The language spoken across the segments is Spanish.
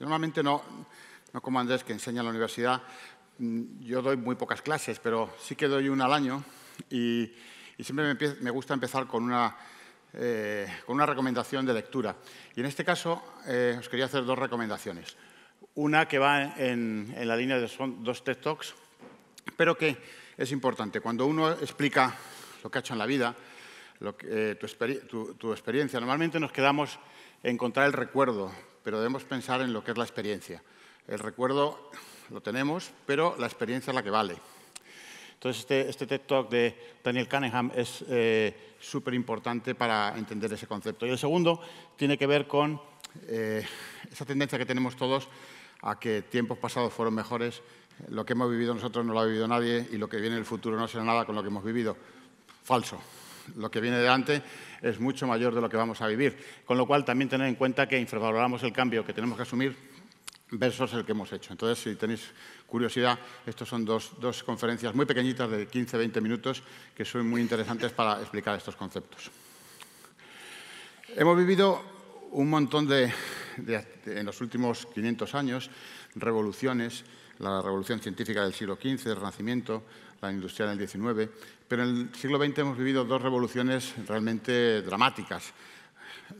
normalmente no, no como Andrés, que enseña en la universidad, mm, yo doy muy pocas clases, pero sí que doy una al año y, siempre me, gusta empezar con una, eh, con una recomendación de lectura. Y en este caso eh, os quería hacer dos recomendaciones. Una que va en, la línea de dos TED Talks, pero que es importante. Cuando uno explica lo que ha hecho en la vida, eh, tu, experiencia, normalmente nos quedamos en encontrar el recuerdo, pero debemos pensar en lo que es la experiencia. El recuerdo lo tenemos, pero la experiencia es la que vale. Entonces, este, este TED Talk de Daniel Cunningham es eh, súper importante para entender ese concepto. Y el segundo tiene que ver con eh, esa tendencia que tenemos todos a que tiempos pasados fueron mejores, lo que hemos vivido nosotros no lo ha vivido nadie y lo que viene en el futuro no será nada con lo que hemos vivido. Falso lo que viene delante es mucho mayor de lo que vamos a vivir. Con lo cual, también tener en cuenta que infravaloramos el cambio que tenemos que asumir versus el que hemos hecho. Entonces, si tenéis curiosidad, estas son dos, conferencias muy pequeñitas de 15-20 minutos que son muy interesantes para explicar estos conceptos. Hemos vivido un montón de en los últimos 500 años, revoluciones, la revolución científica del siglo XV, el Renacimiento, la industrial en el XIX, pero en el siglo XX hemos vivido dos revoluciones realmente dramáticas.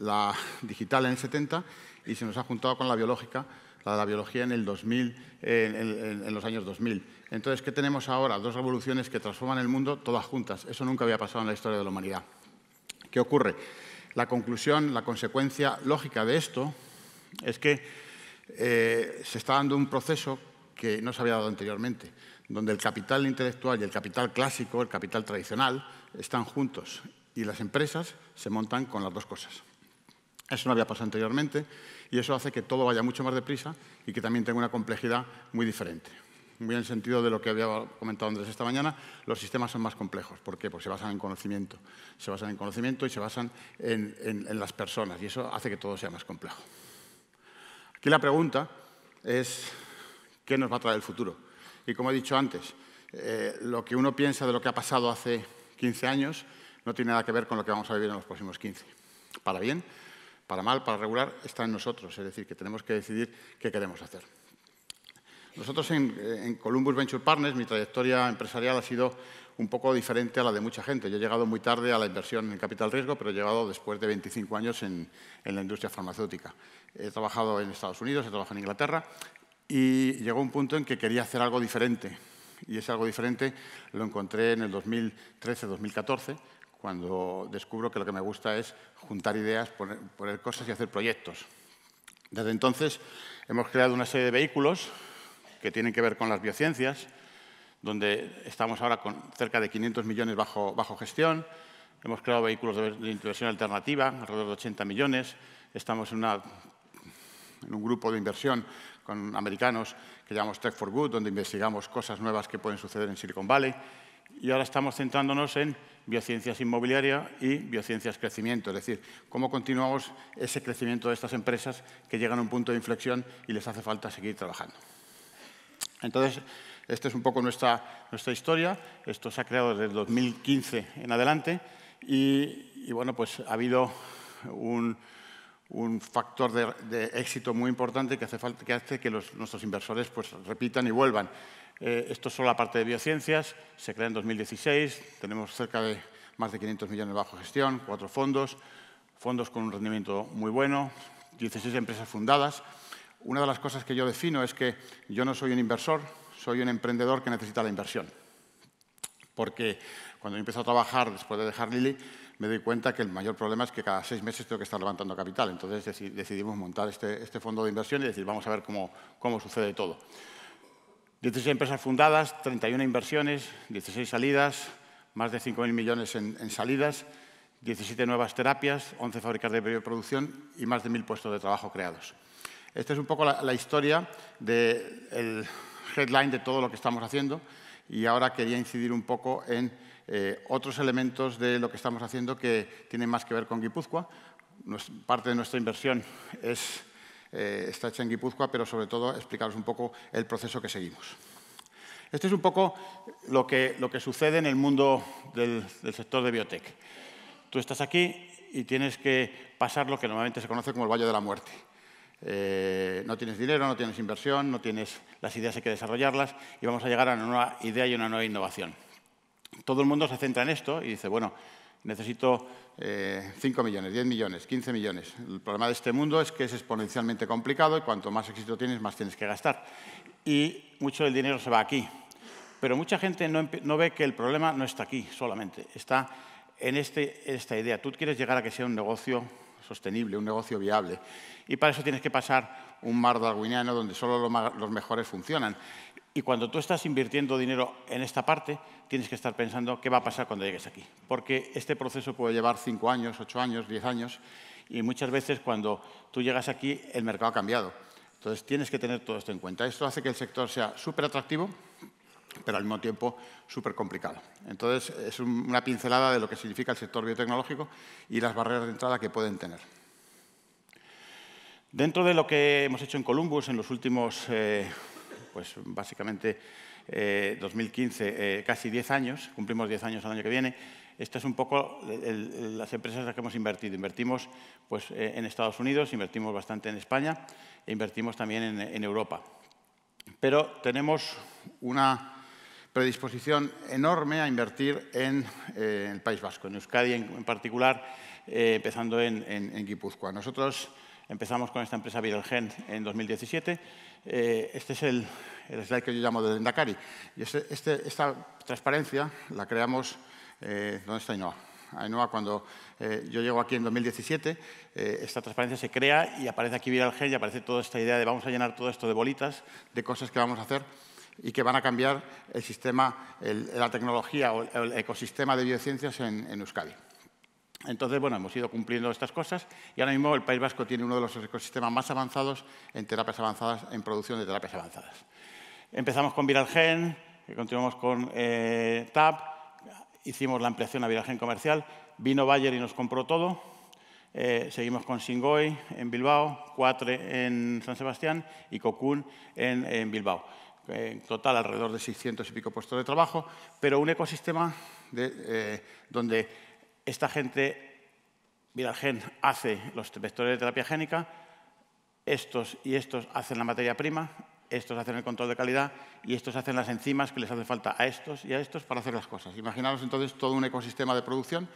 La digital en el 70 y se nos ha juntado con la biológica, la de la biología en, el 2000, en, los años 2000. Entonces, ¿qué tenemos ahora? Dos revoluciones que transforman el mundo todas juntas. Eso nunca había pasado en la historia de la humanidad. ¿Qué ocurre? La conclusión, la consecuencia lógica de esto es que eh, se está dando un proceso que no se había dado anteriormente donde el capital intelectual y el capital clásico, el capital tradicional, están juntos y las empresas se montan con las dos cosas. Eso no había pasado anteriormente y eso hace que todo vaya mucho más deprisa y que también tenga una complejidad muy diferente. Muy en el sentido de lo que había comentado Andrés esta mañana, los sistemas son más complejos. ¿Por qué? Porque se basan en conocimiento. Se basan en conocimiento y se basan en, en las personas y eso hace que todo sea más complejo. Aquí la pregunta es, ¿qué nos va a traer el futuro? Y como he dicho antes, eh, lo que uno piensa de lo que ha pasado hace 15 años no tiene nada que ver con lo que vamos a vivir en los próximos 15. Para bien, para mal, para regular, está en nosotros. Es decir, que tenemos que decidir qué queremos hacer. Nosotros en, Columbus Venture Partners, mi trayectoria empresarial ha sido un poco diferente a la de mucha gente. Yo he llegado muy tarde a la inversión en capital riesgo, pero he llegado después de 25 años en la industria farmacéutica. He trabajado en Estados Unidos, he trabajado en Inglaterra y llegó un punto en que quería hacer algo diferente. Y ese algo diferente lo encontré en el 2013-2014, cuando descubro que lo que me gusta es juntar ideas, poner, cosas y hacer proyectos. Desde entonces hemos creado una serie de vehículos que tienen que ver con las biociencias, donde estamos ahora con cerca de 500 millones bajo, bajo gestión. Hemos creado vehículos de, inversión alternativa, alrededor de 80 millones. Estamos en, una, en, un grupo de inversión con americanos que llamamos Tech for Good, donde investigamos cosas nuevas que pueden suceder en Silicon Valley. Y ahora estamos centrándonos en biociencias inmobiliaria y biociencias crecimiento, es decir, cómo continuamos ese crecimiento de estas empresas que llegan a un punto de inflexión y les hace falta seguir trabajando. Entonces, esta es un poco nuestra, nuestra historia. Esto se ha creado desde 2015 en adelante y, y bueno, pues ha habido un, un factor de, éxito muy importante que hace que nuestros inversores pues, repitan y vuelvan. Eh, esto es solo la parte de biociencias, se crea en 2016, tenemos cerca de más de 500 millones bajo gestión, cuatro fondos, fondos con un rendimiento muy bueno, 16 empresas fundadas. Una de las cosas que yo defino es que yo no soy un inversor, soy un emprendedor que necesita la inversión. Porque cuando empecé a trabajar después de dejar Lili, me doy cuenta que el mayor problema es que cada seis meses tengo que estar levantando capital. Entonces decidimos montar este, este, fondo de inversión y decir, vamos a ver cómo, sucede todo. 16 empresas fundadas, 31 inversiones, 16 salidas, más de 5.000 millones en, salidas, 17 nuevas terapias, 11 fábricas de bioproducción y más de 1.000 puestos de trabajo creados. Esta es un poco la, historia del headline de todo lo que estamos haciendo y ahora quería incidir un poco en eh, otros elementos de lo que estamos haciendo que tienen más que ver con Guipúzcoa. parte de nuestra inversión es, eh, está hecha en Guipúzcoa, pero sobre todo explicaros un poco el proceso que seguimos. Este es un poco lo que, sucede en el mundo del, sector de biotech. Tú estás aquí y tienes que pasar lo que normalmente se conoce como el Valle de la Muerte. Eh, no tienes dinero, no tienes inversión, no tienes las ideas, hay que desarrollarlas y vamos a llegar a una nueva idea y una nueva innovación todo el mundo se centra en esto y dice, bueno, necesito 5 eh, millones, 10 millones, 15 millones. El problema de este mundo es que es exponencialmente complicado y cuanto más éxito tienes, más tienes que gastar. Y mucho del dinero se va aquí. Pero mucha gente no, ve que el problema no está aquí solamente, está este, en esta idea. Tú quieres llegar a que sea un negocio sostenible, un negocio viable. Y para eso tienes que pasar un mar darwiniano donde solo los mejores funcionan. Y cuando tú estás invirtiendo dinero en esta parte, tienes que estar pensando qué va a pasar cuando llegues aquí. Porque este proceso puede llevar cinco años, ocho años, diez años. Y muchas veces cuando tú llegas aquí, el mercado ha cambiado. Entonces tienes que tener todo esto en cuenta. Esto hace que el sector sea súper atractivo, pero al mismo tiempo súper complicado. Entonces es una pincelada de lo que significa el sector biotecnológico y las barreras de entrada que pueden tener. Dentro de lo que hemos hecho en Columbus en los últimos eh, pues básicamente 2015, eh, eh, casi 10 años, cumplimos 10 años el año que viene. Esta es un poco las empresas en las que hemos invertido. Invertimos pues, eh, en Estados Unidos, invertimos bastante en España e invertimos también en, Europa. Pero tenemos una predisposición enorme a invertir en, el País Vasco, en Euskadi en, particular, empezando en, Guipúzcoa. Nosotros empezamos con esta empresa Virgen en 2017 eh, este es el, slide que yo llamo de Dendakari. Y este, este, esta transparencia la creamos, eh, ¿dónde está Ainhoa? cuando eh, yo llego aquí en 2017, esta transparencia se crea y aparece aquí Viral y aparece toda esta idea de vamos a llenar todo esto de bolitas, de cosas que vamos a hacer y que van a cambiar el sistema, la tecnología o el ecosistema de biociencias en, en Euskadi. Entonces, bueno, hemos ido cumpliendo estas cosas y ahora mismo el País Vasco tiene uno de los ecosistemas más avanzados en terapias avanzadas, en producción de terapias avanzadas. Empezamos con Viralgen, continuamos con eh, TAP, hicimos la ampliación a Viralgen comercial, vino Bayer y nos compró todo, eh, seguimos con Singoy en Bilbao, Cuatre en San Sebastián y Cocún en, Bilbao eh, en total alrededor de 600 y pico puestos de trabajo, pero un ecosistema donde esta gente, Viralgen hace los vectores de terapia génica, estos y estos hacen la materia prima, estos hacen el control de calidad y estos hacen las enzimas que les hace falta a estos y a estos para hacer las cosas. Imaginaros entonces todo un ecosistema de producción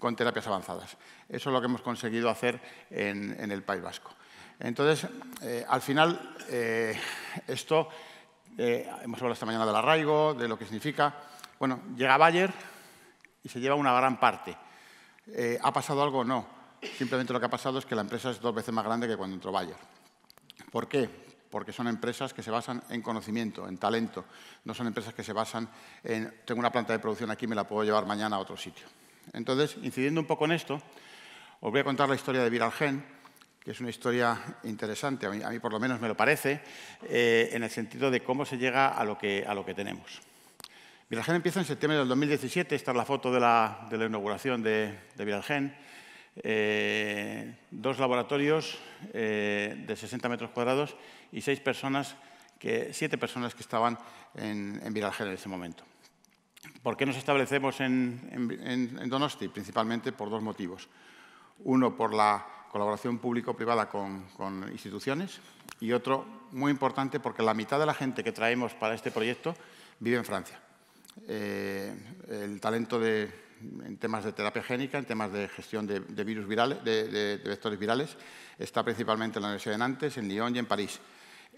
con terapias avanzadas. Eso es lo que hemos conseguido hacer en, el País Vasco. Entonces, eh, al final, eh, esto, eh, hemos hablado esta mañana del arraigo, de lo que significa. Bueno, llega Bayer y se lleva una gran parte. Eh, ¿ha pasado algo o no? Simplemente lo que ha pasado es que la empresa es dos veces más grande que cuando entró Bayer. ¿Por qué? Porque son empresas que se basan en conocimiento, en talento. No son empresas que se basan en, tengo una planta de producción aquí, me la puedo llevar mañana a otro sitio. Entonces, incidiendo un poco en esto, os voy a contar la historia de Viralgen, que es una historia interesante, a mí, por lo menos me lo parece, eh, en el sentido de cómo se llega a lo que tenemos. Viralgen empieza en septiembre del 2017, esta es la foto de la, inauguración de, Viralgen. Eh, dos laboratorios eh, de 60 metros cuadrados y seis personas siete personas que estaban en, Viralgen en ese momento. ¿Por qué nos establecemos en, Donosti? Principalmente por dos motivos. Uno, por la colaboración público-privada con, instituciones y otro, muy importante, porque la mitad de la gente que traemos para este proyecto vive en Francia. Eh, el talento en temas de terapia génica, en temas de gestión de, virus virales, de, vectores virales, está principalmente en la Universidad de Nantes, en Lyon y en París.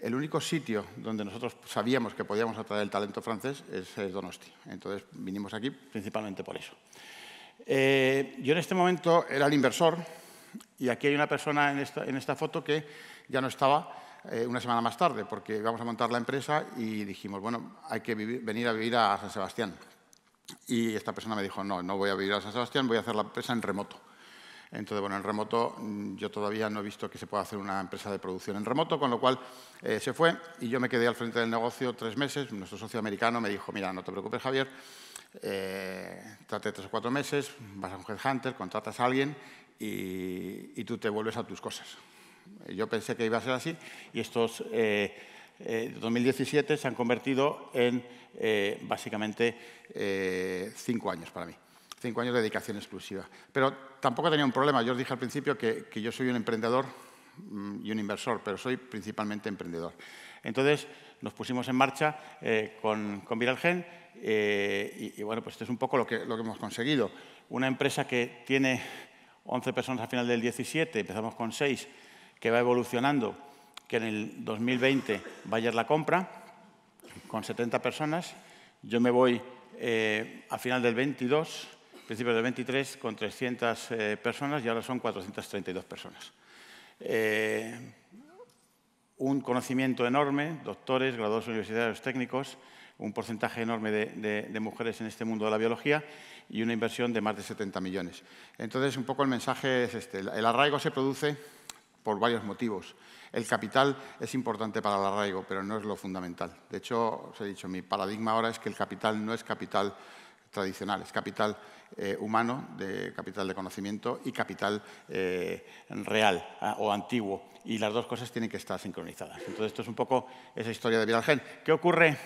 El único sitio donde nosotros sabíamos que podíamos atraer el talento francés es, Donosti. Entonces vinimos aquí principalmente por eso. Eh, yo en este momento era el inversor y aquí hay una persona en esta foto que ya no estaba, eh, una semana más tarde, porque íbamos a montar la empresa y dijimos, bueno, hay que venir a vivir a San Sebastián. Y esta persona me dijo, no, no voy a vivir a San Sebastián, voy a hacer la empresa en remoto. Entonces, bueno, en remoto mm, yo todavía no he visto que se pueda hacer una empresa de producción en remoto, con lo cual eh, se fue y yo me quedé al frente del negocio tres meses. Nuestro socio americano me dijo, mira, no te preocupes, Javier, eh, trate tres o cuatro meses, vas a un headhunter, contratas a alguien y tú te vuelves a tus cosas. Yo pensé que iba a ser así y estos 2017 eh, eh, se han convertido en eh, básicamente cinco años para mí, cinco años de dedicación exclusiva. Pero tampoco tenía un problema. Yo os dije al principio que, yo soy un emprendedor mm, y un inversor, pero soy principalmente emprendedor. Entonces nos pusimos en marcha con, Viralgen y, bueno, pues esto es un poco lo que, hemos conseguido. Una empresa que tiene 11 personas al final del 17, empezamos con 6 que va evolucionando, que en el 2020 vaya la compra con 70 personas. Yo me voy eh, a final del 22, principios del 23, con 300 eh, personas y ahora son 432 personas. Eh, un conocimiento enorme, doctores, graduados universitarios técnicos, un porcentaje enorme de, de, mujeres en este mundo de la biología y una inversión de más de 70 millones. Entonces, un poco el mensaje es este, el arraigo se produce por varios motivos. El capital es importante para el arraigo, pero no es lo fundamental. De hecho, os he dicho, mi paradigma ahora es que el capital no es capital tradicional, es capital eh, humano, de capital de conocimiento y capital eh, real ah, o antiguo. Y las dos cosas tienen que estar sincronizadas. Entonces, esto es un poco esa historia de Viralgen. ¿Qué ocurre?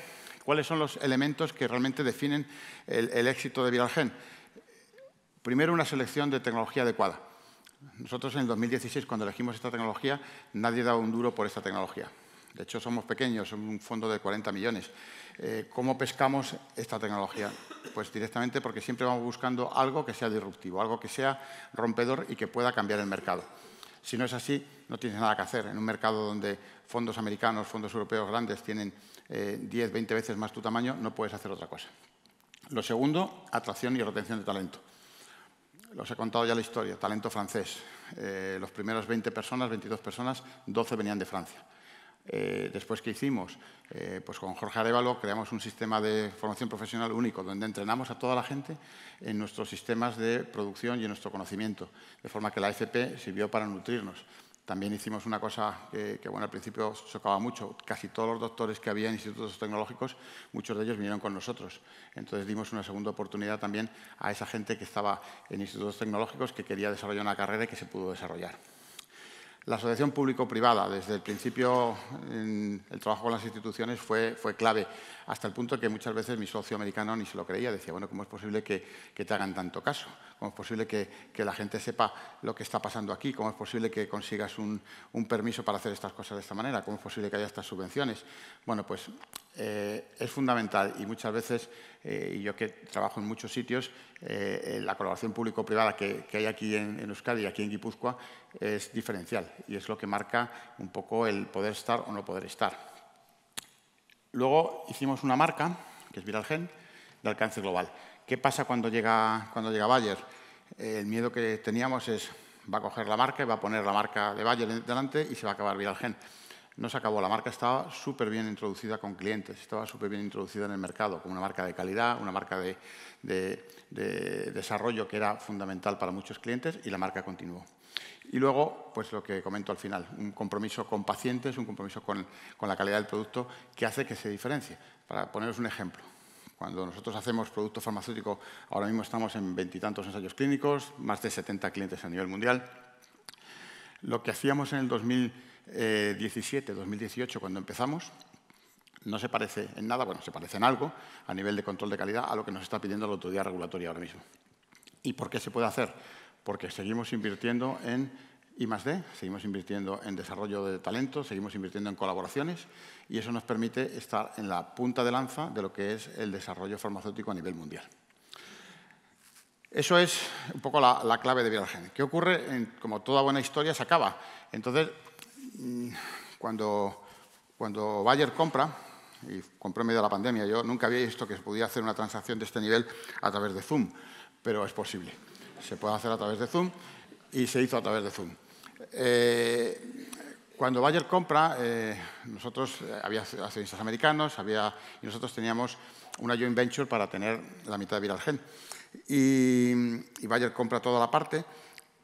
¿Cuáles son los elementos que realmente definen el, el éxito de Viralgen? Primero, una selección de tecnología adecuada. Nosotros en el 2016, cuando elegimos esta tecnología, nadie daba un duro por esta tecnología. De hecho, somos pequeños, somos un fondo de 40 millones. Eh, ¿Cómo pescamos esta tecnología? Pues directamente porque siempre vamos buscando algo que sea disruptivo, algo que sea rompedor y que pueda cambiar el mercado. Si no es así, no tienes nada que hacer. En un mercado donde fondos americanos, fondos europeos grandes tienen 10, eh, 20 veces más tu tamaño, no puedes hacer otra cosa. Lo segundo, atracción y retención de talento. Los he contado ya la historia, talento francés. Eh, los primeros 20 personas, 22 personas, 12 venían de Francia. Eh, después, ¿qué hicimos? Eh, pues con Jorge Arevalo creamos un sistema de formación profesional único donde entrenamos a toda la gente en nuestros sistemas de producción y en nuestro conocimiento, de forma que la FP sirvió para nutrirnos. También hicimos una cosa que, bueno, al principio chocaba mucho. Casi todos los doctores que había en institutos tecnológicos, muchos de ellos vinieron con nosotros. Entonces dimos una segunda oportunidad también a esa gente que estaba en institutos tecnológicos que quería desarrollar una carrera y que se pudo desarrollar. La asociación público-privada, desde el principio en el trabajo con las instituciones fue, fue, clave, hasta el punto que muchas veces mi socio americano ni se lo creía, decía, bueno, ¿cómo es posible que, te hagan tanto caso? ¿Cómo es posible que, la gente sepa lo que está pasando aquí? ¿Cómo es posible que consigas un, permiso para hacer estas cosas de esta manera? ¿Cómo es posible que haya estas subvenciones? Bueno, pues eh, es fundamental y muchas veces eh, y yo que trabajo en muchos sitios, eh, eh, la colaboración público-privada que, hay aquí en, Euskadi y aquí en Guipúzcoa es diferencial y es lo que marca un poco el poder estar o no poder estar. Luego hicimos una marca, que es Viralgen, de alcance global. ¿Qué pasa cuando llega, cuando llega Bayer? el miedo que teníamos es, va a coger la marca y va a poner la marca de Bayer delante y se va a acabar Viralgen no se acabó. La marca estaba súper bien introducida con clientes, estaba súper bien introducida en el mercado, como una marca de calidad, una marca de, desarrollo que era fundamental para muchos clientes y la marca continuó. Y luego, pues lo que comento al final, un compromiso con pacientes, un compromiso con, con la calidad del producto que hace que se diferencie. Para poneros un ejemplo, cuando nosotros hacemos producto farmacéutico, ahora mismo estamos en veintitantos ensayos clínicos, más de 70 clientes a nivel mundial. Lo que hacíamos en el 2000 eh, 17, 2018, cuando empezamos, no se parece en nada, bueno, se parece en algo a nivel de control de calidad a lo que nos está pidiendo la autoridad regulatoria ahora mismo. ¿Y por qué se puede hacer? Porque seguimos invirtiendo en I+.D., seguimos invirtiendo en desarrollo de talento, seguimos invirtiendo en colaboraciones y eso nos permite estar en la punta de lanza de lo que es el desarrollo farmacéutico a nivel mundial. Eso es un poco la, clave de Virgen. ¿Qué ocurre? como toda buena historia, se acaba. Entonces, Mm, cuando, Bayer compra, y compró en medio de la pandemia, yo nunca había visto que se podía hacer una transacción de este nivel a través de Zoom, pero es posible. Se puede hacer a través de Zoom y se hizo a través de Zoom. Eh, cuando Bayer compra, eh, nosotros eh, había accionistas americanos, había, y nosotros teníamos una joint venture para tener la mitad de Viralgen. Y, y Bayer compra toda la parte,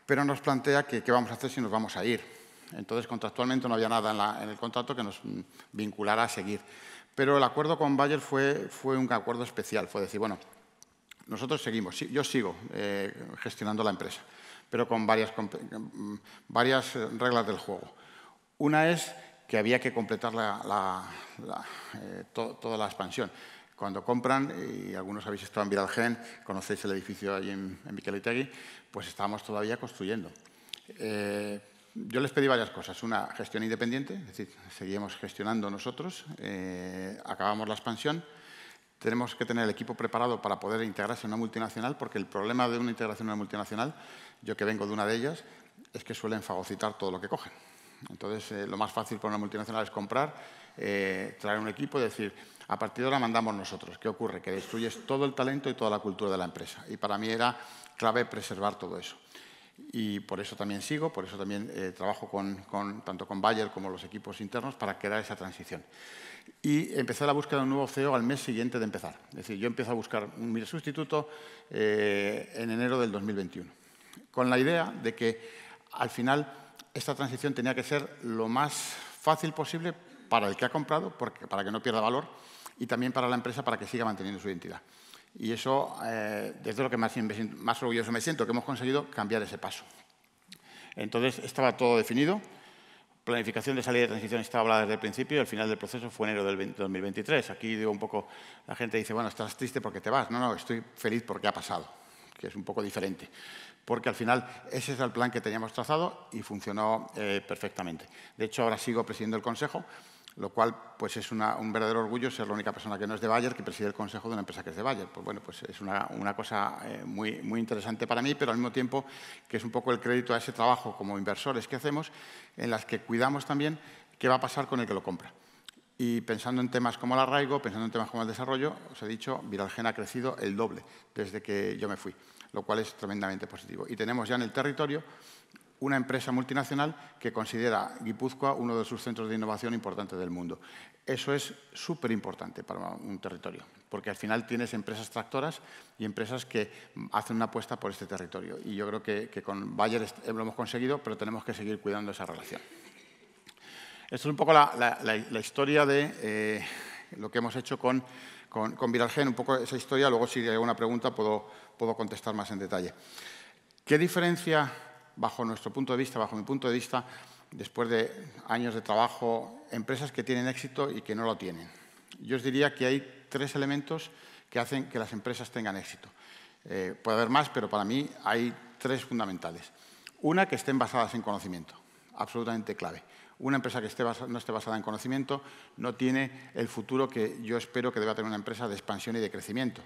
pero nos plantea que qué vamos a hacer si nos vamos a ir. Entonces, contractualmente no había nada en, el contrato que nos vinculara a seguir. Pero el acuerdo con Bayer fue, un acuerdo especial. Fue decir, bueno, nosotros seguimos, yo sigo eh, gestionando la empresa, pero con varias, mm, eh, reglas del juego. Una es que había que completar eh, toda la expansión. Cuando compran, y algunos habéis estado en Viralgen, conocéis el edificio allí en, en pues estábamos todavía construyendo. Yo les pedí varias cosas. Una, gestión independiente, es decir, seguimos gestionando nosotros, eh, acabamos la expansión, tenemos que tener el equipo preparado para poder integrarse en una multinacional, porque el problema de una integración en una multinacional, yo que vengo de una de ellas, es que suelen fagocitar todo lo que cogen. Entonces, eh, lo más fácil para una multinacional es comprar, eh, traer un equipo y decir, a partir de ahora mandamos nosotros. ¿Qué ocurre? Que destruyes todo el talento y toda la cultura de la empresa. Y para mí era clave preservar todo eso y por eso también sigo, por eso también eh, trabajo tanto con Bayer como los equipos internos para crear esa transición. Y empecé la búsqueda de un nuevo CEO al mes siguiente de empezar. Es decir, yo empiezo a buscar un sustituto eh, en enero del 2021, con la idea de que al final esta transición tenía que ser lo más fácil posible para el que ha comprado, para que no pierda valor, y también para la empresa para que siga manteniendo su identidad. Y eso desde eh, lo que más, orgulloso me siento, que hemos conseguido cambiar ese paso. Entonces, estaba todo definido. Planificación de salida de transición estaba hablada desde el principio el final del proceso fue enero del 2023. Aquí digo un poco, la gente dice, bueno, estás triste porque te vas. No, no, estoy feliz porque ha pasado, que es un poco diferente. Porque al final ese es el plan que teníamos trazado y funcionó eh, perfectamente. De hecho, ahora sigo presidiendo el Consejo lo cual pues es un verdadero orgullo ser la única persona que no es de Bayer que preside el consejo de una empresa que es de Bayer. Pues bueno, pues es una, cosa eh, muy, muy interesante para mí, pero al mismo tiempo que es un poco el crédito a ese trabajo como inversores que hacemos, en las que cuidamos también qué va a pasar con el que lo compra. Y pensando en temas como el arraigo, pensando en temas como el desarrollo, os he dicho, Viralgen ha crecido el doble desde que yo me fui, lo cual es tremendamente positivo. Y tenemos ya en el territorio una empresa multinacional que considera Guipúzcoa uno de sus centros de innovación importantes del mundo. Eso es súper importante para un territorio, porque al final tienes empresas tractoras y empresas que hacen una apuesta por este territorio. Y yo creo que, con Bayer eh, lo hemos conseguido, pero tenemos que seguir cuidando esa relación. Esto es un poco la, historia de eh, lo que hemos hecho con, con, Viralgen, un poco esa historia. Luego si hay alguna pregunta puedo, puedo contestar más en detalle. ¿Qué diferencia bajo nuestro punto de vista, bajo mi punto de vista, después de años de trabajo, empresas que tienen éxito y que no lo tienen. Yo os diría que hay tres elementos que hacen que las empresas tengan éxito. Eh, puede haber más, pero para mí hay tres fundamentales. Una, que estén basadas en conocimiento, absolutamente clave. Una empresa que no esté basada en conocimiento no tiene el futuro que yo espero que deba tener una empresa de expansión y de crecimiento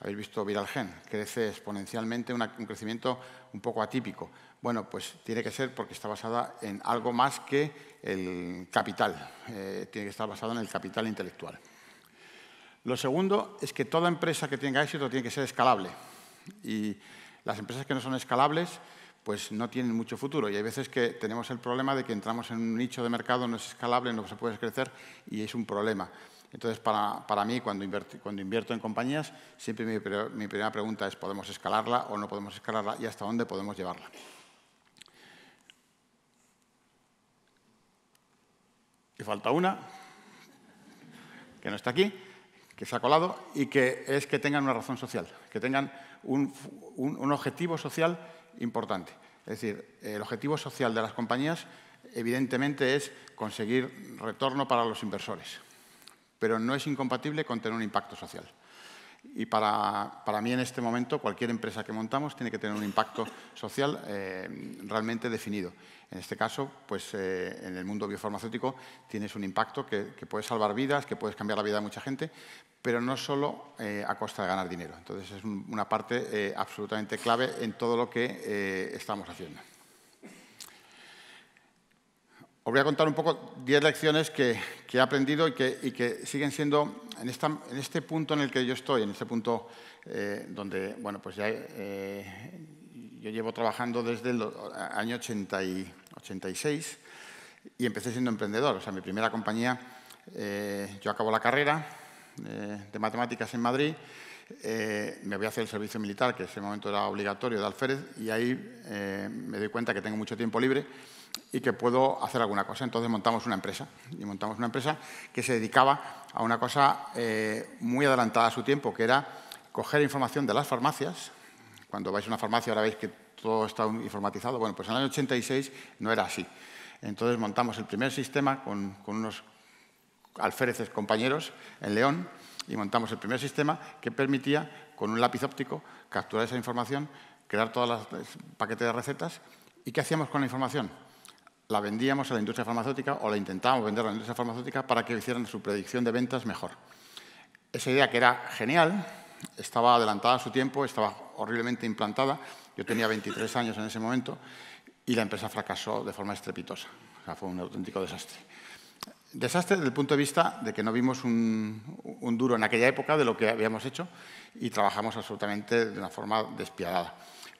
habéis visto Viral crece exponencialmente, un crecimiento un poco atípico. Bueno, pues tiene que ser porque está basada en algo más que el capital, eh, tiene que estar basada en el capital intelectual. Lo segundo es que toda empresa que tenga éxito tiene que ser escalable. Y las empresas que no son escalables, pues no tienen mucho futuro. Y hay veces que tenemos el problema de que entramos en un nicho de mercado, no es escalable, no se puede crecer y es un problema. Entonces, para, mí, cuando, invierto, en compañías, siempre mi, primera pregunta es, ¿podemos escalarla o no podemos escalarla y hasta dónde podemos llevarla? Y falta una, que no está aquí, que se ha colado, y que es que tengan una razón social, que tengan un objetivo social importante. Es decir, el objetivo social de las compañías evidentemente es conseguir retorno para los inversores pero no es incompatible con tener un impacto social. Y para, mí en este momento cualquier empresa que montamos tiene que tener un impacto social eh, realmente definido. En este caso, pues eh, en el mundo biofarmacéutico tienes un impacto que, puede salvar vidas, que puedes cambiar la vida de mucha gente, pero no solo eh, a costa de ganar dinero. Entonces es una parte absolutamente clave en todo lo que estamos haciendo. Os voy a contar un poco 10 lecciones que, he aprendido y que, siguen siendo, en, este punto en el que yo estoy, en este punto eh, donde, bueno, pues ya eh, yo llevo trabajando desde el año 86 y empecé siendo emprendedor. O sea, mi primera compañía, eh, yo acabo la carrera de matemáticas en Madrid, me voy a hacer el servicio militar, que en ese momento era obligatorio de alférez, y ahí me doy cuenta que tengo mucho tiempo libre y que puedo hacer alguna cosa. Entonces montamos una empresa y montamos una empresa que se dedicaba a una cosa eh, muy adelantada a su tiempo, que era coger información de las farmacias. Cuando vais a una farmacia ahora veis que todo está informatizado. Bueno, pues en el año 86 no era así. Entonces montamos el primer sistema con, con unos alféreces compañeros en León y montamos el primer sistema que permitía, con un lápiz óptico, capturar esa información, crear todos los paquetes de recetas. ¿Y qué hacíamos con la información? la vendíamos a la industria farmacéutica o la intentábamos vender a la industria farmacéutica para que hicieran su predicción de ventas mejor. Esa idea que era genial, estaba adelantada a su tiempo, estaba horriblemente implantada. Yo tenía 23 años en ese momento y la empresa fracasó de forma estrepitosa. O sea, fue un auténtico desastre. Desastre desde el punto de vista de que no vimos un duro en aquella época de lo que habíamos hecho y trabajamos absolutamente de una forma despiadada.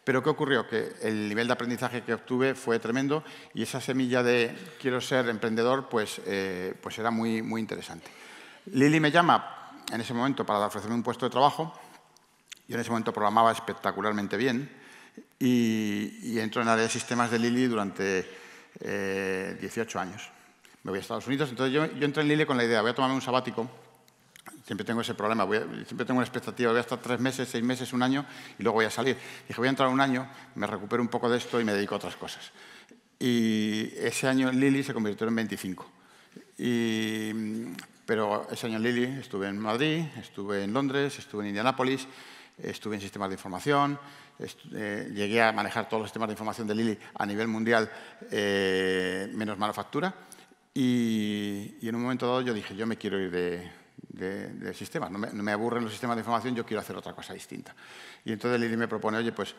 Pero ¿qué ocurrió? Que el nivel de aprendizaje que obtuve fue tremendo y esa semilla de quiero ser emprendedor pues, eh, pues era muy, muy interesante. Lili me llama en ese momento para ofrecerme un puesto de trabajo. Yo en ese momento programaba espectacularmente bien y, y entro en el área de sistemas de Lili durante 18 eh, años. Me voy a Estados Unidos, entonces yo, yo entré en Lili con la idea, voy a tomarme un sabático siempre tengo ese problema, siempre tengo una expectativa, voy a estar tres meses, seis meses, un año y luego voy a salir. Dije, voy a entrar un año, me recupero un poco de esto y me dedico a otras cosas. Y ese año en Lili se convirtió en 25. Y, pero ese año Lili estuve en Madrid, estuve en Londres, estuve en Indianápolis, estuve en sistemas de información, eh, llegué a manejar todos los sistemas de información de Lili a nivel mundial, eh, menos manufactura. Y, y en un momento dado yo dije, yo me quiero ir de, de, de No me, aburren los sistemas de información, yo quiero hacer otra cosa distinta. Y entonces Lili me propone, oye, pues,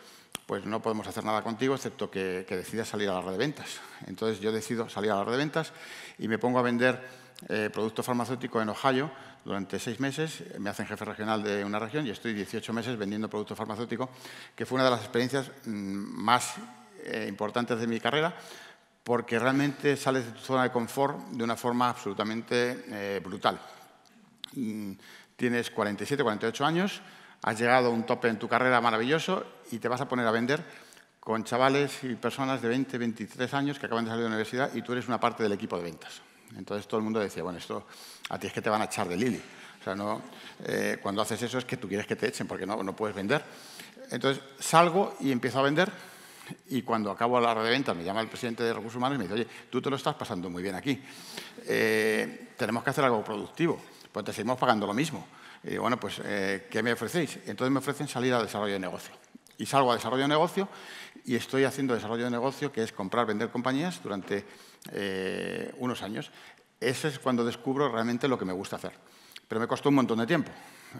pues no podemos hacer nada contigo excepto que, que decidas salir a la red de ventas. Entonces yo decido salir a la red de ventas y me pongo a vender eh, producto farmacéutico en Ohio durante seis meses, me hacen jefe regional de una región y estoy 18 meses vendiendo producto farmacéutico, que fue una de las experiencias mm, más eh, importantes de mi carrera, porque realmente sales de tu zona de confort de una forma absolutamente eh, brutal. Mm, tienes 47, 48 años, has llegado a un tope en tu carrera maravilloso y te vas a poner a vender con chavales y personas de 20, 23 años que acaban de salir de la universidad y tú eres una parte del equipo de ventas. Entonces todo el mundo decía, bueno, esto a ti es que te van a echar de Lili. O sea, no, eh, cuando haces eso es que tú quieres que te echen porque no, puedes vender. Entonces salgo y empiezo a vender y cuando acabo la red de ventas me llama el presidente de Recursos Humanos y me dice, oye, tú te lo estás pasando muy bien aquí. Eh, tenemos que hacer algo productivo pues te seguimos pagando lo mismo. bueno, pues, eh, ¿qué me ofrecéis? Entonces me ofrecen salir a desarrollo de negocio. Y salgo a desarrollo de negocio y estoy haciendo desarrollo de negocio, que es comprar, vender compañías durante eh, unos años. Ese es cuando descubro realmente lo que me gusta hacer. Pero me costó un montón de tiempo.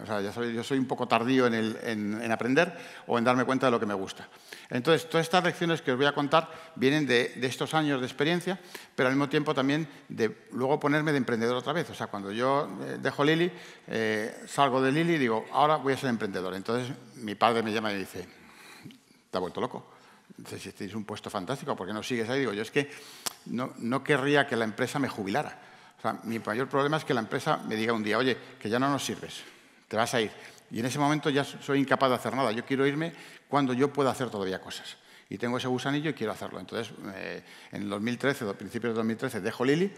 O sea, ya yo soy un poco tardío en, aprender o en darme cuenta de lo que me gusta. Entonces, todas estas lecciones que os voy a contar vienen de, estos años de experiencia, pero al mismo tiempo también de luego ponerme de emprendedor otra vez. O sea, cuando yo eh, dejo Lili, eh, salgo de Lili y digo, ahora voy a ser emprendedor. Entonces, mi padre me llama y me dice, ¿te ha vuelto loco? Entonces, si un puesto fantástico, ¿por qué no sigues ahí? Digo, yo es que no, no querría que la empresa me jubilara. O sea, mi mayor problema es que la empresa me diga un día, oye, que ya no nos sirves te vas a ir. Y en ese momento ya soy incapaz de hacer nada. Yo quiero irme cuando yo pueda hacer todavía cosas. Y tengo ese gusanillo y quiero hacerlo. Entonces, eh, en 2013, principios de 2013, dejo Lili,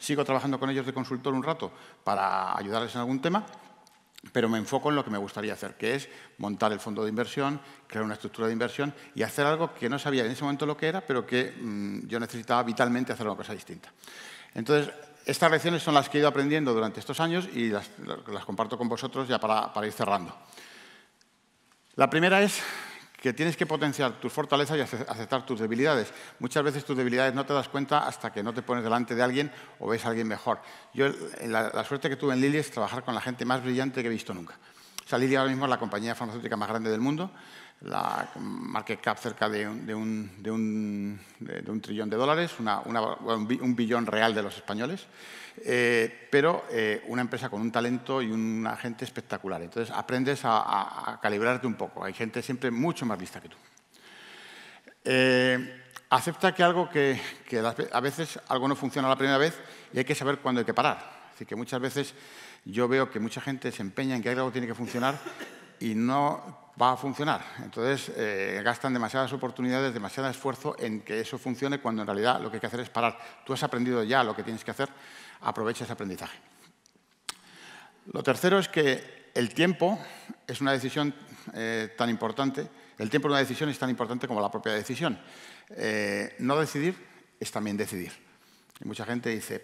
sigo trabajando con ellos de consultor un rato para ayudarles en algún tema, pero me enfoco en lo que me gustaría hacer, que es montar el fondo de inversión, crear una estructura de inversión y hacer algo que no sabía en ese momento lo que era, pero que mm, yo necesitaba vitalmente hacer una cosa distinta. Entonces, estas lecciones son las que he ido aprendiendo durante estos años y las, comparto con vosotros ya para, ir cerrando. La primera es que tienes que potenciar tus fortalezas y aceptar tus debilidades. Muchas veces tus debilidades no te das cuenta hasta que no te pones delante de alguien o ves a alguien mejor. Yo eh, la, suerte que tuve en Lili es trabajar con la gente más brillante que he visto nunca. Salir ahora mismo es la compañía farmacéutica más grande del mundo la market cap cerca de un, de un, de un, trillón de dólares, un billón real de los españoles, eh, pero eh, una empresa con un talento y una gente espectacular. Entonces aprendes a, calibrarte un poco. Hay gente siempre mucho más lista que tú. Eh, acepta que algo que, que, a veces algo no funciona la primera vez y hay que saber cuándo hay que parar. Así que muchas veces yo veo que mucha gente se empeña en que algo tiene que funcionar y no va a funcionar. Entonces, eh, gastan demasiadas oportunidades, demasiado esfuerzo en que eso funcione cuando en realidad lo que hay que hacer es parar. Tú has aprendido ya lo que tienes que hacer, aprovecha ese aprendizaje. Lo tercero es que el tiempo es una decisión eh, tan importante, el tiempo de una decisión es tan importante como la propia decisión. Eh, no decidir es también decidir. Y mucha gente dice,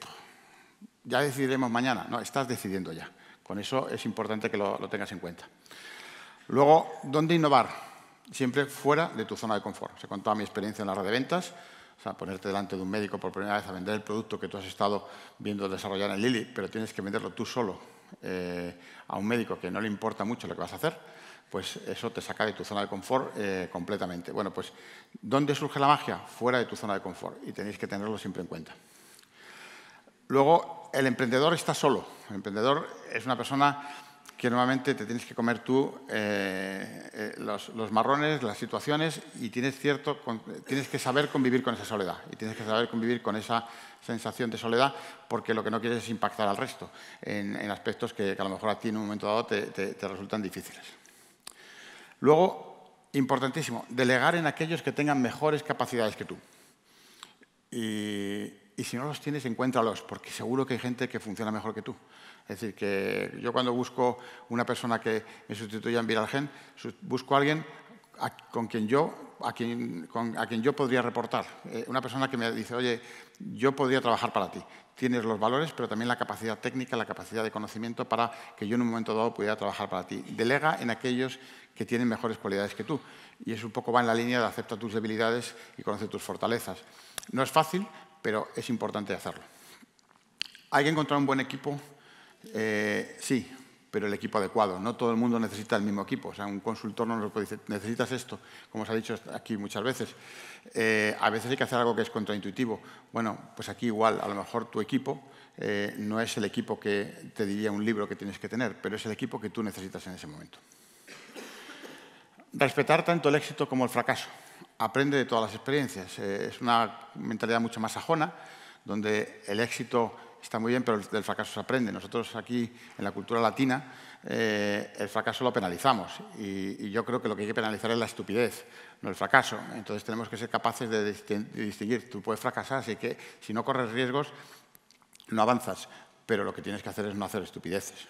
ya decidiremos mañana. No, estás decidiendo ya. Con eso es importante que lo tengas en cuenta. Luego, ¿dónde innovar? Siempre fuera de tu zona de confort. Se contaba mi experiencia en la red de ventas, o sea, ponerte delante de un médico por primera vez a vender el producto que tú has estado viendo desarrollar en Lili, pero tienes que venderlo tú solo eh, a un médico que no le importa mucho lo que vas a hacer, pues eso te saca de tu zona de confort eh, completamente. Bueno, pues ¿dónde surge la magia? Fuera de tu zona de confort y tenéis que tenerlo siempre en cuenta. Luego, el emprendedor está solo. El emprendedor es una persona que nuevamente te tienes que comer tú eh, eh, los, marrones, las situaciones y tienes, cierto, tienes que saber convivir con esa soledad y tienes que saber convivir con esa sensación de soledad porque lo que no quieres es impactar al resto en, aspectos que, a lo mejor a ti en un momento dado te, resultan difíciles. Luego, importantísimo, delegar en aquellos que tengan mejores capacidades que tú. Y, y si no los tienes, encuéntralos, porque seguro que hay gente que funciona mejor que tú. Es decir, que yo cuando busco una persona que me sustituya en Viralgen, busco a alguien a, con quien yo, a quien, yo podría reportar. Eh, una persona que me dice, oye, yo podría trabajar para ti. Tienes los valores, pero también la capacidad técnica, la capacidad de conocimiento para que yo en un momento dado pudiera trabajar para ti. Delega en aquellos que tienen mejores cualidades que tú. Y eso un poco va en la línea de acepta tus debilidades y conoce tus fortalezas. No es fácil, pero es importante hacerlo. Hay que encontrar un buen equipo eh, sí, pero el equipo adecuado. No todo el mundo necesita el mismo equipo. O sea, un consultor no nos puede decir, necesitas esto, como se ha dicho aquí muchas veces. Eh, a veces hay que hacer algo que es contraintuitivo. Bueno, pues aquí igual, a lo mejor tu equipo eh, no es el equipo que te diría un libro que tienes que tener, pero es el equipo que tú necesitas en ese momento. Respetar tanto el éxito como el fracaso. Aprende de todas las experiencias. es una mentalidad mucho más sajona, donde el éxito está muy bien, pero del fracaso se aprende. Nosotros aquí, en la cultura latina, eh, el fracaso lo penalizamos y, yo creo que lo que hay que penalizar es la estupidez, no el fracaso. Entonces tenemos que ser capaces de, distinguir. Tú puedes fracasar, así que si no corres riesgos, no avanzas, pero lo que tienes que hacer es no hacer estupideces.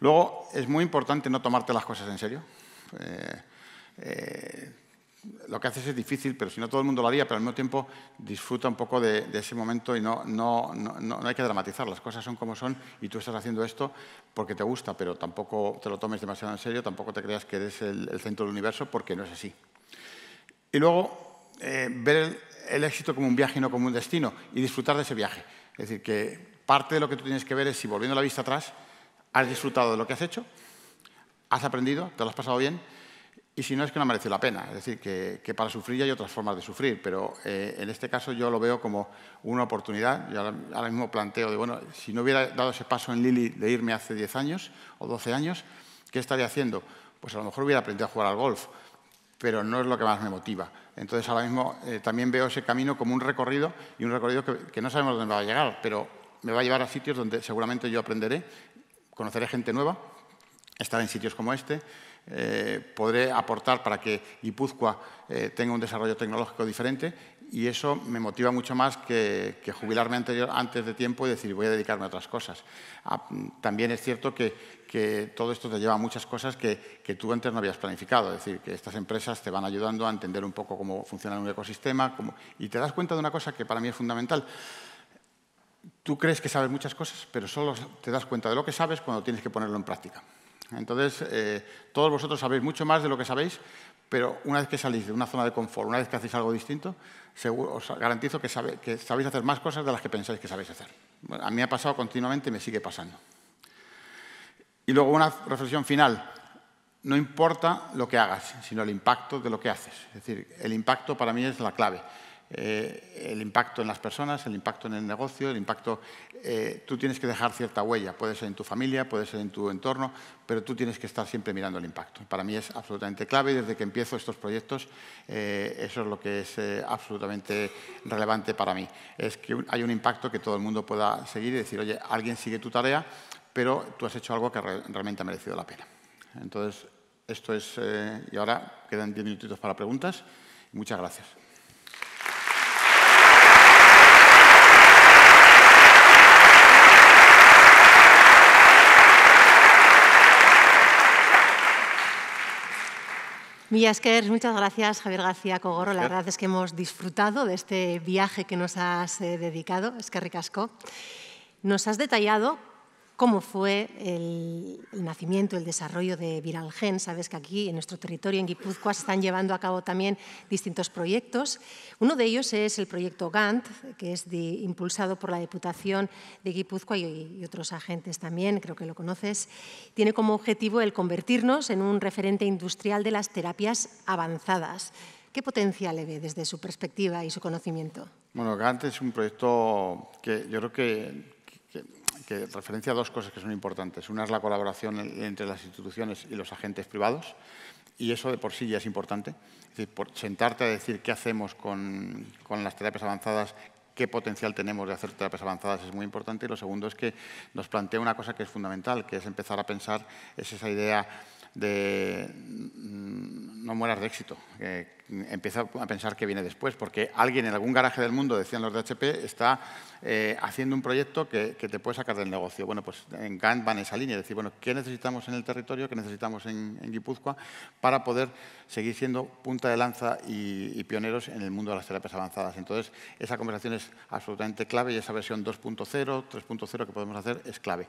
Luego, es muy importante no tomarte las cosas en serio. Eh, eh, lo que haces es difícil, pero si no todo el mundo lo haría, pero al mismo tiempo disfruta un poco de, ese momento y no, hay que dramatizar, las cosas son como son y tú estás haciendo esto porque te gusta, pero tampoco te lo tomes demasiado en serio, tampoco te creas que eres el, centro del universo porque no es así. Y luego, eh, ver el, el éxito como un viaje y no como un destino y disfrutar de ese viaje. Es decir, que parte de lo que tú tienes que ver es si volviendo la vista atrás, has disfrutado de lo que has hecho, has aprendido, te lo has pasado bien y si no, es que no merece la pena. Es decir, que, para sufrir ya hay otras formas de sufrir, pero eh, en este caso yo lo veo como una oportunidad. Yo ahora, mismo planteo, de, bueno, si no hubiera dado ese paso en Lili de irme hace 10 años o 12 años, ¿qué estaría haciendo? Pues a lo mejor hubiera aprendido a jugar al golf, pero no es lo que más me motiva. Entonces ahora mismo eh, también veo ese camino como un recorrido y un recorrido que, que no sabemos dónde va a llegar, pero me va a llevar a sitios donde seguramente yo aprenderé, conoceré gente nueva, estar en sitios como este eh, podré aportar para que Guipúzcoa eh, tenga un desarrollo tecnológico diferente y eso me motiva mucho más que, jubilarme anterior, antes de tiempo y decir voy a dedicarme a otras cosas. Ah, también es cierto que, todo esto te lleva a muchas cosas que, tú antes no habías planificado, es decir, que estas empresas te van ayudando a entender un poco cómo funciona un ecosistema y te das cuenta de una cosa que para mí es fundamental. Tú crees que sabes muchas cosas, pero solo te das cuenta de lo que sabes cuando tienes que ponerlo en práctica. Entonces, eh, todos vosotros sabéis mucho más de lo que sabéis, pero una vez que salís de una zona de confort, una vez que hacéis algo distinto, os garantizo que, sabéis hacer más cosas de las que pensáis que sabéis hacer. a mí ha pasado continuamente y me sigue pasando. Y luego una reflexión final. No importa lo que hagas, sino el impacto de lo que haces. Es decir, el impacto para mí es la clave. Eh, el impacto en las personas, el impacto en el negocio, el impacto... Eh, tú tienes que dejar cierta huella, puede ser en tu familia, puede ser en tu entorno, pero tú tienes que estar siempre mirando el impacto. Para mí es absolutamente clave desde que empiezo estos proyectos eh, eso es lo que es absolutamente relevante para mí. Es que hay un impacto que todo el mundo pueda seguir y decir, oye, alguien sigue tu tarea, pero tú has hecho algo que realmente ha merecido la pena. Entonces, esto es... y ahora quedan diez minutitos para preguntas. Muchas gracias. muchas gracias Javier García Cogorro. La verdad es que hemos disfrutado de este viaje que nos has eh, dedicado. Es que Nos has detallado cómo fue el, nacimiento, el desarrollo de Viralgen. Sabes que aquí en nuestro territorio, en Guipúzcoa, se están llevando a cabo también distintos proyectos. Uno de ellos es el proyecto GANT, que es impulsado por la Diputación de Guipúzcoa y, otros agentes también, creo que lo conoces. Tiene como objetivo el convertirnos en un referente industrial de las terapias avanzadas. ¿Qué potencial le ve desde su perspectiva y su conocimiento? Bueno, GANT es un proyecto que yo creo que que referencia dos cosas que son importantes. Una es la colaboración entre las instituciones y los agentes privados, y eso de por sí ya es importante. Es decir, sentarte a decir qué hacemos con, con las terapias avanzadas, qué potencial tenemos de hacer terapias avanzadas es muy importante. Y lo segundo es que nos plantea una cosa que es fundamental, que es empezar a pensar, es esa idea de mm, no mueras de éxito. empieza a pensar qué viene después, porque alguien en algún garaje del mundo, decían los de HP, está eh, haciendo un proyecto que, te puede sacar del negocio. Bueno, pues en Gantt van esa línea, decir, bueno, ¿qué necesitamos en el territorio, qué necesitamos en, Guipúzcoa para poder seguir siendo punta de lanza y, pioneros en el mundo de las terapias avanzadas? Entonces, esa conversación es absolutamente clave y esa versión 2.0, 3.0 que podemos hacer es clave.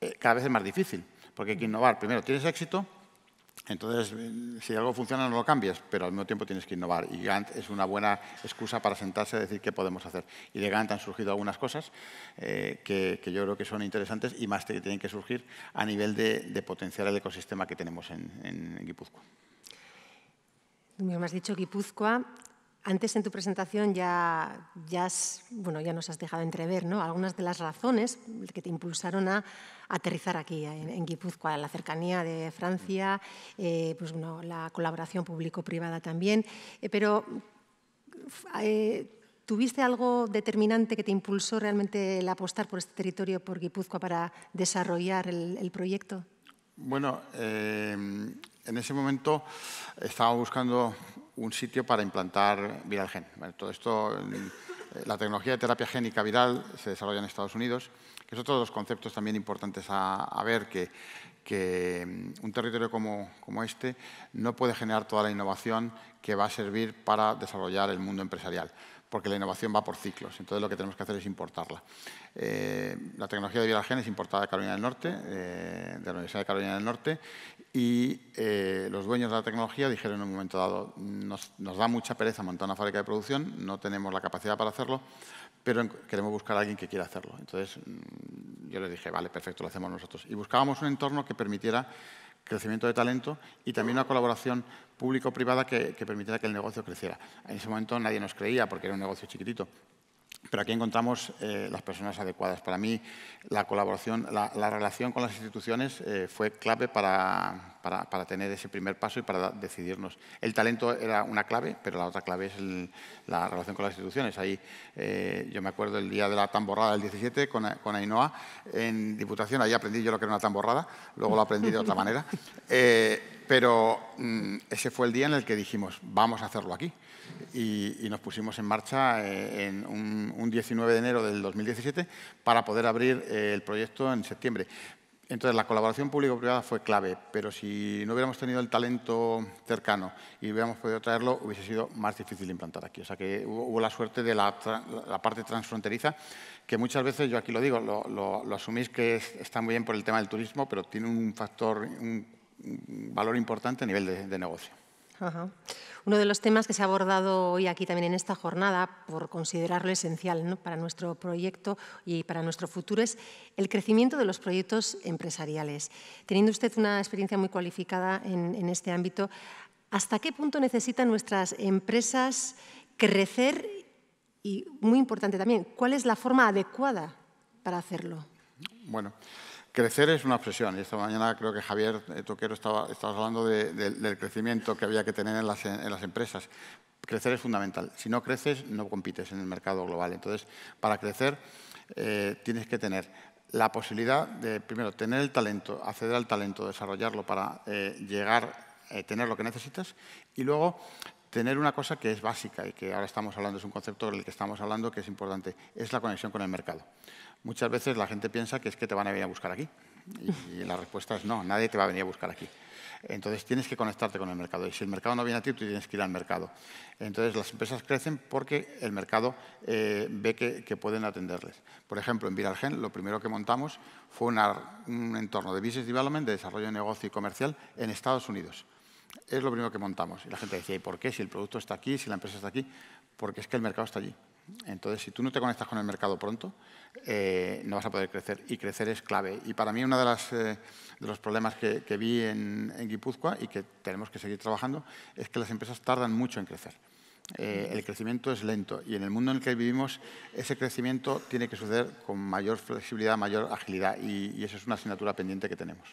Eh, cada vez es más difícil porque hay que innovar. Primero, tienes éxito, entonces eh, si algo funciona no lo cambias, pero al mismo tiempo tienes que innovar. Y Gantt es una buena excusa para sentarse a decir qué podemos hacer. Y de Gantt han surgido algunas cosas eh, que, yo creo que son interesantes y más que tienen que surgir a nivel de, potenciar el ecosistema que tenemos en, en Guipúzcoa. Me has dicho Guipúzcoa, antes en tu presentación ya, ya, bueno, ya nos has dejado entrever ¿no? algunas de las razones que te impulsaron a aterrizar aquí en, Guipúzcoa, la cercanía de Francia, eh, pues, la colaboración público-privada también. Eh, pero eh, ¿Tuviste algo determinante que te impulsó realmente el apostar por este territorio, por Guipúzcoa, para desarrollar el, proyecto? Bueno, en ese momento estaba buscando un sitio para implantar Viralgen. gen todo esto, eh, la tecnología de terapia génica viral se desarrolla en Estados Unidos, que es otro de los conceptos también importantes a, ver, que, mm, un territorio como, este no puede generar toda la innovación que va a servir para desarrollar el mundo empresarial porque la innovación va por ciclos, entonces lo que tenemos que hacer es importarla. Eh, la tecnología de viral gen es importada de Carolina del Norte, eh, de la Universidad de Carolina del Norte, y eh, los dueños de la tecnología dijeron en un momento dado, nos, da mucha pereza montar una fábrica de producción, no tenemos la capacidad para hacerlo, pero queremos buscar a alguien que quiera hacerlo. Entonces mm, yo les dije, vale, perfecto, lo hacemos nosotros. Y buscábamos un entorno que permitiera crecimiento de talento y también una colaboración público-privada que, permitiera que el negocio creciera. En ese momento nadie nos creía porque era un negocio chiquitito, pero aquí encontramos eh, las personas adecuadas. Para mí, la colaboración, la, relación con las instituciones eh, fue clave para, tener ese primer paso y para decidirnos. El talento era una clave, pero la otra clave es la relación con las instituciones. Ahí eh, yo me acuerdo el día de la tamborrada del 17 con, con, Ainhoa en Diputación. Ahí aprendí yo lo que era una tamborrada, luego lo aprendí de otra manera. pero mm, ese fue el día en el que dijimos, vamos a hacerlo aquí y, nos pusimos en marcha eh, en un, 19 de enero del 2017 para poder abrir eh, el proyecto en septiembre. Entonces, la colaboración público-privada fue clave, pero si no hubiéramos tenido el talento cercano y hubiéramos podido traerlo, hubiese sido más difícil implantar aquí. O sea que hubo, la suerte de la, parte transfronteriza, que muchas veces, yo aquí lo digo, lo, asumís que está muy bien por el tema del turismo, pero tiene un factor, un valor importante a nivel de negocio. Uno de los temas que se ha abordado hoy aquí también en esta jornada, por considerarlo esencial para nuestro proyecto y para nuestro futuro, es el crecimiento de los proyectos empresariales. Teniendo usted una experiencia muy cualificada en, en este ámbito, ¿hasta qué punto necesitan nuestras empresas crecer? Y muy importante también, ¿cuál es la forma adecuada para hacerlo? Bueno. Crecer es una obsesión, y esta mañana creo que Javier eh, Toquero estaba, estaba hablando del crecimiento que había que tener en las, empresas. Crecer es fundamental. Si no creces, no compites en el mercado global. Entonces, para crecer, eh, tienes que tener la posibilidad de, primero, tener el talento, acceder al talento, desarrollarlo para eh, llegar, a tener lo que necesitas, y luego tener una cosa que es básica y que ahora estamos hablando, es un concepto del que estamos hablando que es importante, es la conexión con el mercado. Muchas veces la gente piensa que es que te van a venir a buscar aquí. Y la respuesta es no, nadie te va a venir a buscar aquí. Entonces tienes que conectarte con el mercado. Y si el mercado no viene a ti, tú tienes que ir al mercado. Entonces las empresas crecen porque el mercado eh, ve que, pueden atenderles. Por ejemplo, en Viralgen lo primero que montamos fue un entorno de business development, de desarrollo de negocio y comercial en Estados Unidos. Es lo primero que montamos. Y la gente decía, ¿y por qué? Si el producto está aquí, si la empresa está aquí. Porque es que el mercado está allí. Entonces, si tú no te conectas con el mercado pronto, eh, no vas a poder crecer. Y crecer es clave. Y para mí uno eh, de, los problemas que, vi en, Guipúzcoa y que tenemos que seguir trabajando es que las empresas tardan mucho en crecer. Eh, el crecimiento es lento y en el mundo en el que vivimos ese crecimiento tiene que suceder con mayor flexibilidad, mayor agilidad y, y eso es una asignatura pendiente que tenemos.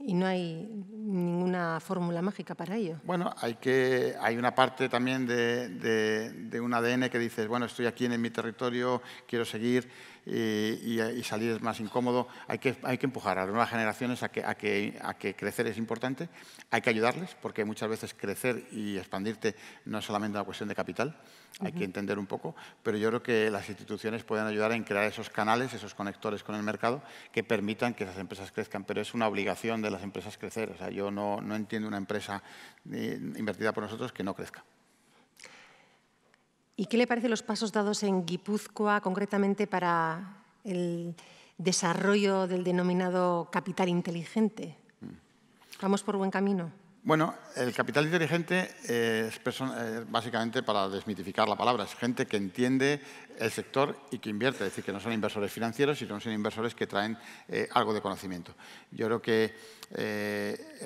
Y no hay ninguna fórmula mágica para ello. Bueno, hay, que, hay una parte también de, un ADN que dices, bueno, estoy aquí en mi territorio, quiero seguir y, salir es más incómodo. Hay que, hay que empujar a las nuevas generaciones a que, a, que, crecer es importante, hay que ayudarles, porque muchas veces crecer y expandirte no es solamente una cuestión de capital, hay que entender un poco, pero yo creo que las instituciones pueden ayudar en crear esos canales, esos conectores con el mercado que permitan que esas empresas crezcan, pero es una obligación de las empresas crecer. O sea, yo no, entiendo una empresa eh, invertida por nosotros que no crezca. ¿Y qué le parecen los pasos dados en Guipúzcoa concretamente para el desarrollo del denominado capital inteligente? ¿Vamos por buen camino? Bueno, el capital inteligente eh, es eh, básicamente, para desmitificar la palabra, es gente que entiende el sector y que invierte, es decir, que no son inversores financieros, sino son inversores que traen eh, algo de conocimiento. Yo creo que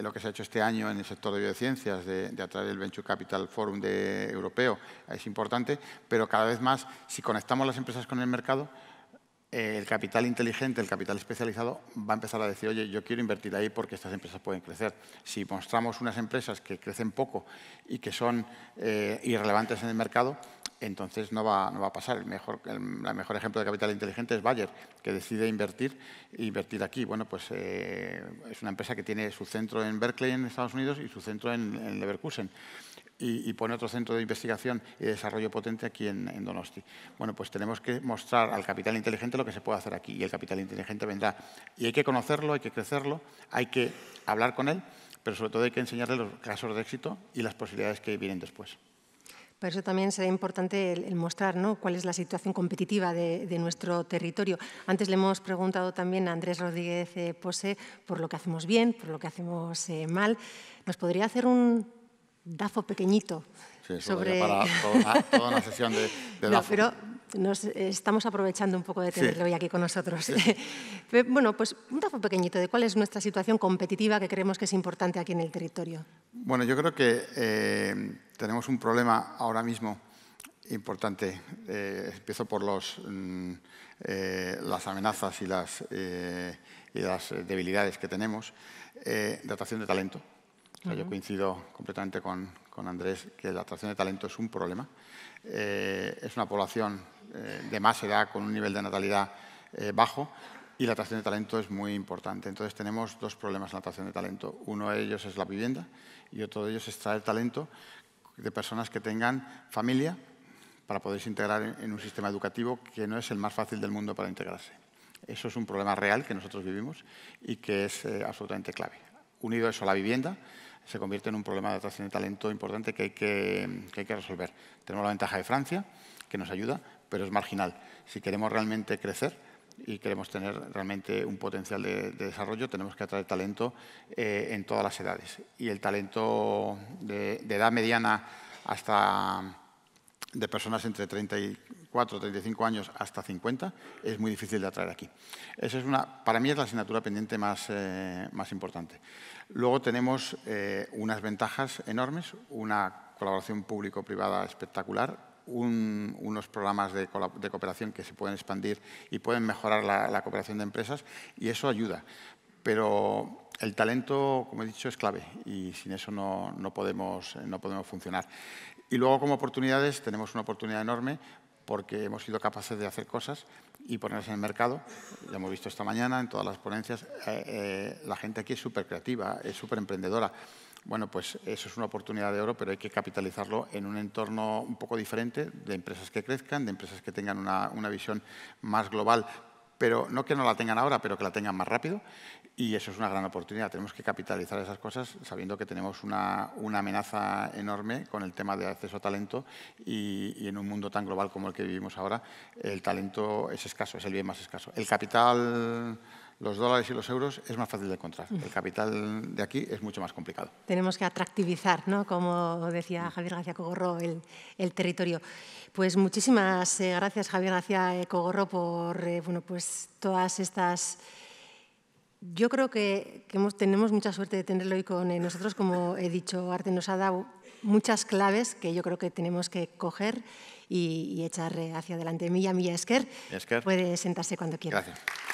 lo que se ha hecho este año en el sector de biociencias, de, atraer el Venture Capital Forum de, europeo, es importante, pero cada vez más, si conectamos las empresas con el mercado, el capital inteligente, el capital especializado, va a empezar a decir, oye, yo quiero invertir ahí porque estas empresas pueden crecer. Si mostramos unas empresas que crecen poco y que son eh, irrelevantes en el mercado, entonces no va, a pasar. El mejor, ejemplo de capital inteligente es Bayer, que decide invertir invertir aquí. Bueno, pues eh, es una empresa que tiene su centro en Berkeley, en Estados Unidos, y su centro en Leverkusen y, pone otro centro de investigación y desarrollo potente aquí en, Donosti. Bueno, pues tenemos que mostrar al capital inteligente lo que se puede hacer aquí y el capital inteligente vendrá. Y hay que conocerlo, hay que crecerlo, hay que hablar con él, pero sobre todo hay que enseñarle los casos de éxito y las posibilidades que vienen después. Por eso también será importante el, mostrar ¿no? cuál es la situación competitiva de, nuestro territorio. Antes le hemos preguntado también a Andrés Rodríguez eh, Pose por lo que hacemos bien, por lo que hacemos eh, mal. ¿Nos podría hacer un DAFO pequeñito. Sí, sobre... para toda, una sesión de, no, pero nos estamos aprovechando un poco de tenerlo hoy aquí con nosotros. bueno, pues un DAFO pequeñito de cuál es nuestra situación competitiva que creemos que es importante aquí en el territorio. Bueno, yo creo que eh, tenemos un problema ahora mismo importante. Eh, empiezo por mm, eh, las amenazas y las, debilidades que tenemos. Datación de talento yo coincido completamente con, Andrés que la atracción de talento es un problema. Eh, es una población eh, de más edad con un nivel de natalidad eh, bajo y la atracción de talento es muy importante. Entonces tenemos dos problemas en la atracción de talento. Uno de ellos es la vivienda y otro de ellos es traer talento de personas que tengan familia para poderse integrar en, en un sistema educativo que no es el más fácil del mundo para integrarse. Eso es un problema real que nosotros vivimos y que es absolutamente clave unido eso a la vivienda, se convierte en un problema de atracción de talento importante que hay que, resolver. Tenemos la ventaja de Francia, que nos ayuda, pero es marginal. Si queremos realmente crecer y queremos tener realmente un potencial de, desarrollo, tenemos que atraer talento eh, en todas las edades. Y el talento de edad mediana hasta de personas entre 34, 35 años hasta 50, es muy difícil de atraer aquí. Esa es una, para mí es la asignatura pendiente más, eh, importante. Luego tenemos eh, unas ventajas enormes, una colaboración público-privada espectacular, unos programas de, cooperación que se pueden expandir y pueden mejorar la cooperación de empresas y eso ayuda. Pero el talento, como he dicho, es clave y sin eso no, podemos, no podemos funcionar. Y luego como oportunidades tenemos una oportunidad enorme porque hemos sido capaces de hacer cosas y ponerlas en el mercado. Ya hemos visto esta mañana en todas las ponencias, eh, eh, la gente aquí es súper creativa, es súper emprendedora. Bueno, pues eso es una oportunidad de oro, pero hay que capitalizarlo en un entorno un poco diferente de empresas que crezcan, de empresas que tengan una, una visión más global, pero no que no la tengan ahora, pero que la tengan más rápido. Y eso es una gran oportunidad. Tenemos que capitalizar esas cosas sabiendo que tenemos una, amenaza enorme con el tema de acceso a talento y, y, en un mundo tan global como el que vivimos ahora, el talento es escaso, es el bien más escaso. El capital los dólares y los euros es más fácil de encontrar. El capital de aquí es mucho más complicado. Tenemos que atractivizar, ¿no? como decía Javier García Cogorro, el, territorio. Pues muchísimas eh, gracias, Javier García eh, Cogorro, por eh, bueno, pues todas estas... Yo creo que, tenemos mucha suerte de tenerlo hoy con nosotros. Como he dicho, Arte nos ha dado muchas claves que yo creo que tenemos que coger y, echar hacia adelante. Milla, Milla Esker, puede sentarse cuando quiera. Gracias.